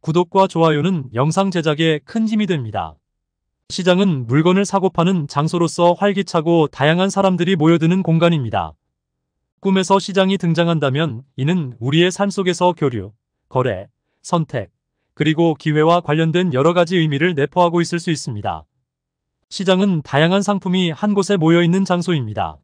구독과 좋아요는 영상 제작에 큰 힘이 됩니다. 시장은 물건을 사고 파는 장소로서 활기차고 다양한 사람들이 모여드는 공간입니다. 꿈에서 시장이 등장한다면 이는 우리의 삶 속에서 교류, 거래, 선택, 그리고 기회와 관련된 여러 가지 의미를 내포하고 있을 수 있습니다. 시장은 다양한 상품이 한 곳에 모여있는 장소입니다.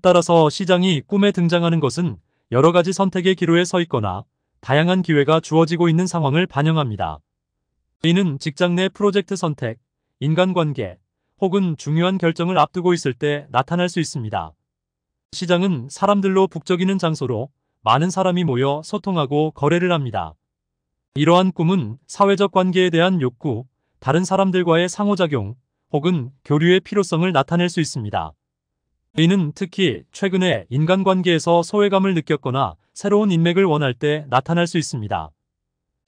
따라서 시장이 꿈에 등장하는 것은 여러 가지 선택의 기로에 서 있거나 다양한 기회가 주어지고 있는 상황을 반영합니다. 이는 직장 내 프로젝트 선택, 인간관계, 혹은 중요한 결정을 앞두고 있을 때 나타날 수 있습니다. 시장은 사람들로 북적이는 장소로 많은 사람이 모여 소통하고 거래를 합니다. 이러한 꿈은 사회적 관계에 대한 욕구, 다른 사람들과의 상호작용, 혹은 교류의 필요성을 나타낼 수 있습니다. 이는 특히 최근에 인간관계에서 소외감을 느꼈거나 새로운 인맥을 원할 때 나타날 수 있습니다.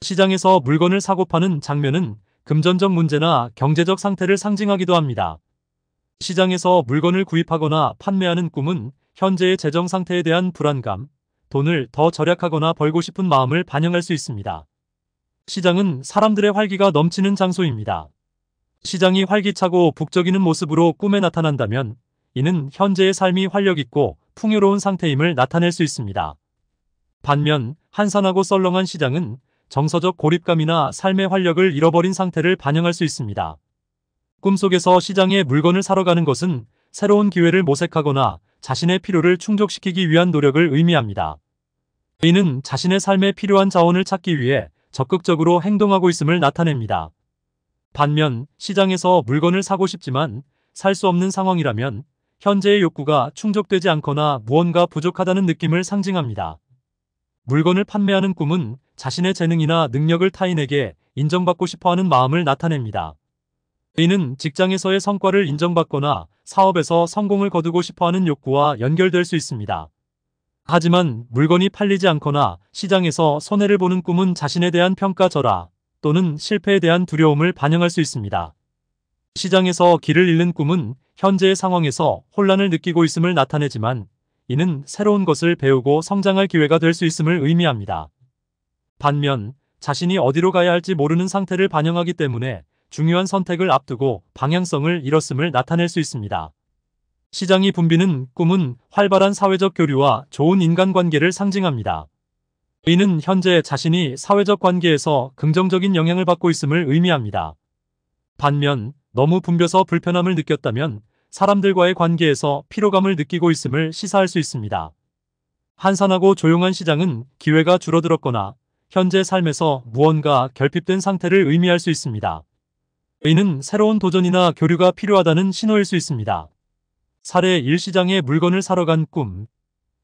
시장에서 물건을 사고 파는 장면은 금전적 문제나 경제적 상태를 상징하기도 합니다. 시장에서 물건을 구입하거나 판매하는 꿈은 현재의 재정 상태에 대한 불안감, 돈을 더 절약하거나 벌고 싶은 마음을 반영할 수 있습니다. 시장은 사람들의 활기가 넘치는 장소입니다. 시장이 활기차고 북적이는 모습으로 꿈에 나타난다면 이는 현재의 삶이 활력있고 풍요로운 상태임을 나타낼 수 있습니다. 반면 한산하고 썰렁한 시장은 정서적 고립감이나 삶의 활력을 잃어버린 상태를 반영할 수 있습니다. 꿈속에서 시장에 물건을 사러 가는 것은 새로운 기회를 모색하거나 자신의 필요를 충족시키기 위한 노력을 의미합니다. 이는 자신의 삶에 필요한 자원을 찾기 위해 적극적으로 행동하고 있음을 나타냅니다. 반면 시장에서 물건을 사고 싶지만 살 수 없는 상황이라면 현재의 욕구가 충족되지 않거나 무언가 부족하다는 느낌을 상징합니다. 물건을 판매하는 꿈은 자신의 재능이나 능력을 타인에게 인정받고 싶어하는 마음을 나타냅니다. 이는 직장에서의 성과를 인정받거나 사업에서 성공을 거두고 싶어하는 욕구와 연결될 수 있습니다. 하지만 물건이 팔리지 않거나 시장에서 손해를 보는 꿈은 자신에 대한 평가 절하 또는 실패에 대한 두려움을 반영할 수 있습니다. 시장에서 길을 잃는 꿈은 현재의 상황에서 혼란을 느끼고 있음을 나타내지만 이는 새로운 것을 배우고 성장할 기회가 될 수 있음을 의미합니다. 반면 자신이 어디로 가야 할지 모르는 상태를 반영하기 때문에 중요한 선택을 앞두고 방향성을 잃었음을 나타낼 수 있습니다. 시장이 붐비는 꿈은 활발한 사회적 교류와 좋은 인간관계를 상징합니다. 이는 현재 자신이 사회적 관계에서 긍정적인 영향을 받고 있음을 의미합니다. 반면 너무 붐벼서 불편함을 느꼈다면 사람들과의 관계에서 피로감을 느끼고 있음을 시사할 수 있습니다. 한산하고 조용한 시장은 기회가 줄어들었거나 현재 삶에서 무언가 결핍된 상태를 의미할 수 있습니다. 의는 새로운 도전이나 교류가 필요하다는 신호일 수 있습니다. 사례 1시장에 물건을 사러 간 꿈.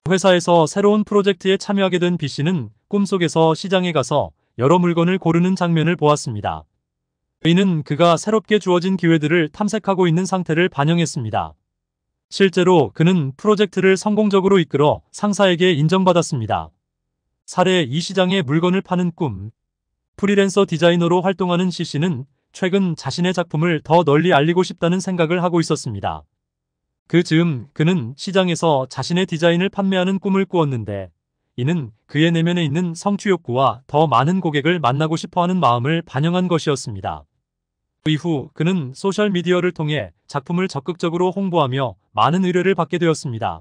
회사에서 새로운 프로젝트에 참여하게 된 B씨는 꿈속에서 시장에 가서 여러 물건을 고르는 장면을 보았습니다. 이는 그가 새롭게 주어진 기회들을 탐색하고 있는 상태를 반영했습니다. 실제로 그는 프로젝트를 성공적으로 이끌어 상사에게 인정받았습니다. 사례 이 시장에 물건을 파는 꿈 프리랜서 디자이너로 활동하는 CC는 최근 자신의 작품을 더 널리 알리고 싶다는 생각을 하고 있었습니다. 그 즈음 그는 시장에서 자신의 디자인을 판매하는 꿈을 꾸었는데 이는 그의 내면에 있는 성취 욕구와 더 많은 고객을 만나고 싶어하는 마음을 반영한 것이었습니다. 그 이후 그는 소셜미디어를 통해 작품을 적극적으로 홍보하며 많은 의뢰를 받게 되었습니다.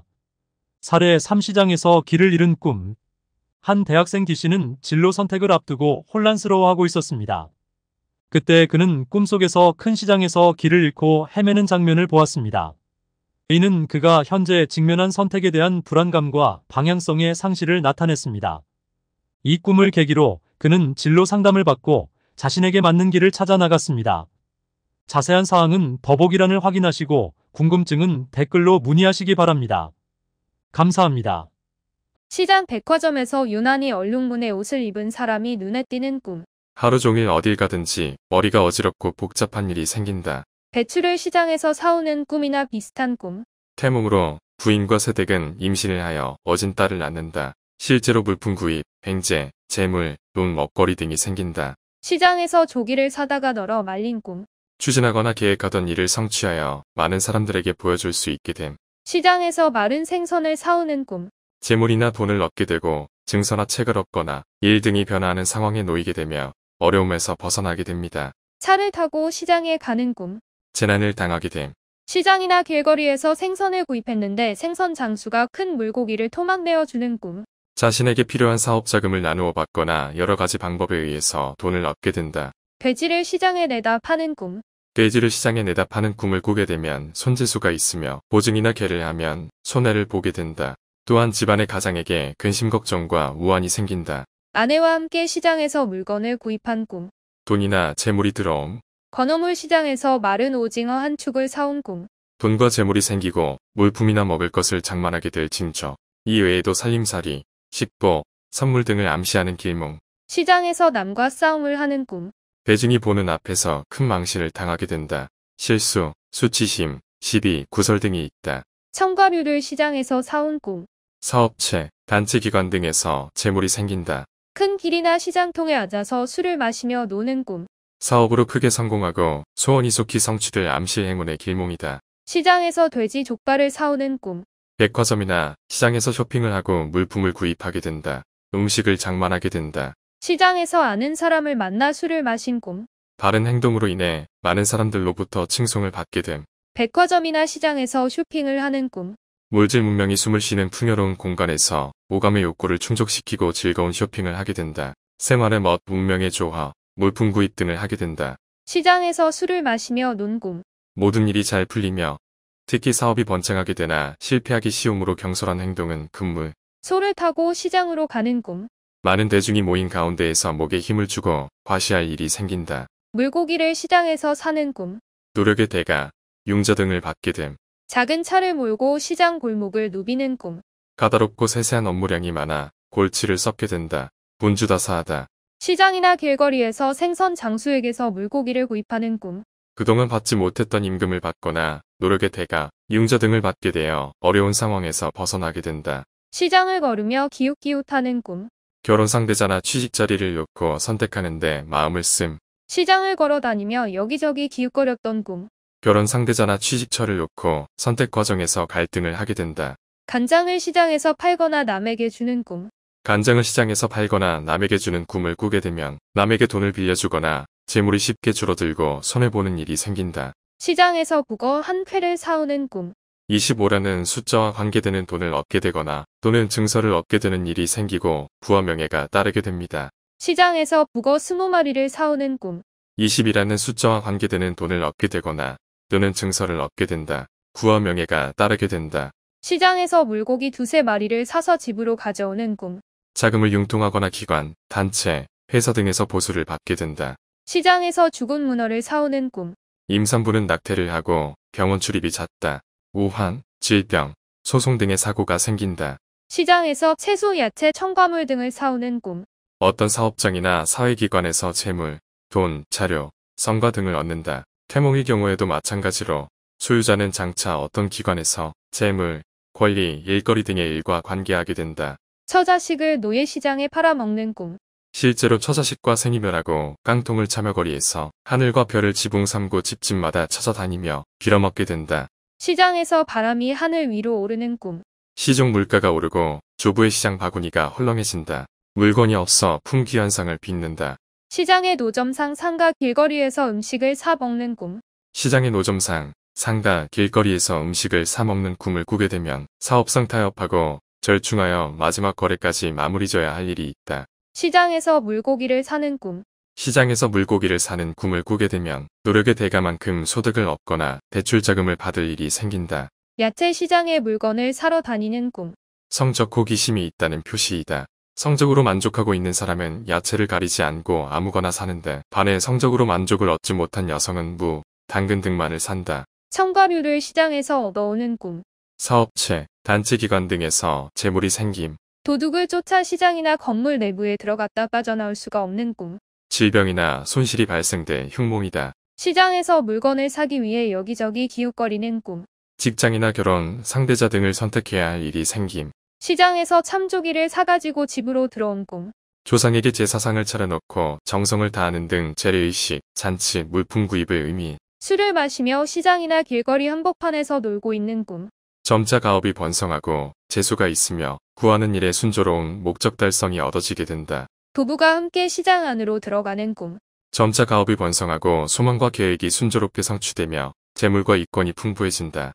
사례 3시장에서 길을 잃은 꿈한 대학생 D씨는 진로 선택을 앞두고 혼란스러워하고 있었습니다. 그때 그는 꿈속에서 큰 시장에서 길을 잃고 헤매는 장면을 보았습니다. 이는 그가 현재 직면한 선택에 대한 불안감과 방향성의 상실을 나타냈습니다. 이 꿈을 계기로 그는 진로 상담을 받고 자신에게 맞는 길을 찾아 나갔습니다. 자세한 사항은 더보기란을 확인하시고 궁금증은 댓글로 문의하시기 바랍니다. 감사합니다. 시장 백화점에서 유난히 얼룩무늬 옷을 입은 사람이 눈에 띄는 꿈. 하루 종일 어딜 가든지 머리가 어지럽고 복잡한 일이 생긴다. 배추를 시장에서 사오는 꿈이나 비슷한 꿈. 태몽으로 부인과 새댁은 임신을 하여 어진 딸을 낳는다. 실제로 물품 구입, 횡제 재물, 돈, 먹거리 등이 생긴다. 시장에서 조기를 사다가 널어 말린 꿈. 추진하거나 계획하던 일을 성취하여 많은 사람들에게 보여줄 수 있게 됨. 시장에서 마른 생선을 사오는 꿈. 재물이나 돈을 얻게 되고 증서나 책을 얻거나 일 등이 변화하는 상황에 놓이게 되며 어려움에서 벗어나게 됩니다. 차를 타고 시장에 가는 꿈. 재난을 당하게 됨. 시장이나 길거리에서 생선을 구입했는데 생선 장수가 큰 물고기를 토막내어 주는 꿈. 자신에게 필요한 사업 자금을 나누어 받거나 여러 가지 방법에 의해서 돈을 얻게 된다. 돼지를 시장에 내다 파는 꿈. 돼지를 시장에 내다 파는 꿈을 꾸게 되면 손재수가 있으며 보증이나 개를 하면 손해를 보게 된다. 또한 집안의 가장에게 근심 걱정과 우환이 생긴다. 아내와 함께 시장에서 물건을 구입한 꿈. 돈이나 재물이 들어옴. 건어물 시장에서 마른 오징어 한 축을 사온 꿈. 돈과 재물이 생기고 물품이나 먹을 것을 장만하게 될 징조. 이외에도 살림살이, 식보, 선물 등을 암시하는 길몽. 시장에서 남과 싸움을 하는 꿈. 배증이 보는 앞에서 큰 망신을 당하게 된다. 실수, 수치심, 시비, 구설 등이 있다. 첨가류를 시장에서 사온 꿈. 사업체, 단체기관 등에서 재물이 생긴다. 큰 길이나 시장통에 앉아서 술을 마시며 노는 꿈. 사업으로 크게 성공하고 소원이 속히 성취될 암실 행운의 길몽이다. 시장에서 돼지 족발을 사오는 꿈. 백화점이나 시장에서 쇼핑을 하고 물품을 구입하게 된다. 음식을 장만하게 된다. 시장에서 아는 사람을 만나 술을 마신 꿈. 바른 행동으로 인해 많은 사람들로부터 칭송을 받게 됨. 백화점이나 시장에서 쇼핑을 하는 꿈. 물질 문명이 숨을 쉬는 풍요로운 공간에서 오감의 욕구를 충족시키고 즐거운 쇼핑을 하게 된다. 생활의 멋, 문명의 조화, 물품 구입 등을 하게 된다. 시장에서 술을 마시며 논 꿈. 모든 일이 잘 풀리며 특히 사업이 번창하게 되나 실패하기 쉬움으로 경솔한 행동은 금물. 소를 타고 시장으로 가는 꿈. 많은 대중이 모인 가운데에서 목에 힘을 주고 과시할 일이 생긴다. 물고기를 시장에서 사는 꿈. 노력의 대가, 융자 등을 받게 됨. 작은 차를 몰고 시장 골목을 누비는 꿈. 까다롭고 세세한 업무량이 많아 골치를 썩게 된다. 분주다사하다. 시장이나 길거리에서 생선 장수에게서 물고기를 구입하는 꿈. 그동안 받지 못했던 임금을 받거나 노력의 대가, 융자 등을 받게 되어 어려운 상황에서 벗어나게 된다. 시장을 걸으며 기웃기웃하는 꿈. 결혼 상대자나 취직 자리를 놓고 선택하는데 마음을 씀. 시장을 걸어다니며 여기저기 기웃거렸던 꿈. 결혼 상대자나 취직처를 놓고 선택 과정에서 갈등을 하게 된다. 간장을 시장에서 팔거나 남에게 주는 꿈. 간장을 시장에서 팔거나 남에게 주는 꿈을 꾸게 되면 남에게 돈을 빌려주거나 재물이 쉽게 줄어들고 손해보는 일이 생긴다. 시장에서 국어 한 쾌를 사오는 꿈. 25라는 숫자와 관계되는 돈을 얻게 되거나 또는 증서를 얻게 되는 일이 생기고 부와 명예가 따르게 됩니다. 시장에서 북어 20마리를 사오는 꿈 20이라는 숫자와 관계되는 돈을 얻게 되거나 또는 증서를 얻게 된다. 구와 명예가 따르게 된다. 시장에서 물고기 두세 마리를 사서 집으로 가져오는 꿈 자금을 융통하거나 기관, 단체, 회사 등에서 보수를 받게 된다. 시장에서 죽은 문어를 사오는 꿈 임산부는 낙태를 하고 병원 출입이 잦다. 우환, 질병, 소송 등의 사고가 생긴다. 시장에서 채소, 야채, 첨가물 등을 사오는 꿈. 어떤 사업장이나 사회기관에서 재물, 돈, 자료, 성과 등을 얻는다. 태몽의 경우에도 마찬가지로 소유자는 장차 어떤 기관에서 재물, 권리, 일거리 등의 일과 관계하게 된다. 처자식을 노예시장에 팔아먹는 꿈. 실제로 처자식과 생이별하고 깡통을 참여거리에서 하늘과 별을 지붕 삼고 집집마다 찾아다니며 빌어먹게 된다. 시장에서 바람이 하늘 위로 오르는 꿈. 시중 물가가 오르고 조부의 시장 바구니가 헐렁해진다. 물건이 없어 품귀 현상을 빚는다. 시장의 노점상 상가 길거리에서 음식을 사 먹는 꿈. 시장의 노점상 상가 길거리에서 음식을 사 먹는 꿈을 꾸게 되면 사업상 타협하고 절충하여 마지막 거래까지 마무리 져야 할 일이 있다. 시장에서 물고기를 사는 꿈. 시장에서 물고기를 사는 꿈을 꾸게 되면 노력의 대가만큼 소득을 얻거나 대출 자금을 받을 일이 생긴다. 야채 시장에 물건을 사러 다니는 꿈. 성적 호기심이 있다는 표시이다. 성적으로 만족하고 있는 사람은 야채를 가리지 않고 아무거나 사는데 반해 성적으로 만족을 얻지 못한 여성은 무, 당근 등만을 산다. 첨가류를 시장에서 얻어오는 꿈. 사업체, 단체기관 등에서 재물이 생김. 도둑을 쫓아 시장이나 건물 내부에 들어갔다 빠져나올 수가 없는 꿈. 질병이나 손실이 발생된 흉몽이다. 시장에서 물건을 사기 위해 여기저기 기웃거리는 꿈. 직장이나 결혼, 상대자 등을 선택해야 할 일이 생김. 시장에서 참조기를 사가지고 집으로 들어온 꿈. 조상에게 제 사상을 차려놓고 정성을 다하는 등 재래의식, 잔치, 물품 구입을 의미. 술을 마시며 시장이나 길거리 한복판에서 놀고 있는 꿈. 점차 가업이 번성하고 재수가 있으며 구하는 일에 순조로운 목적 달성이 얻어지게 된다. 부부가 함께 시장 안으로 들어가는 꿈. 점차 가업이 번성하고 소망과 계획이 순조롭게 성취되며 재물과 이권이 풍부해진다.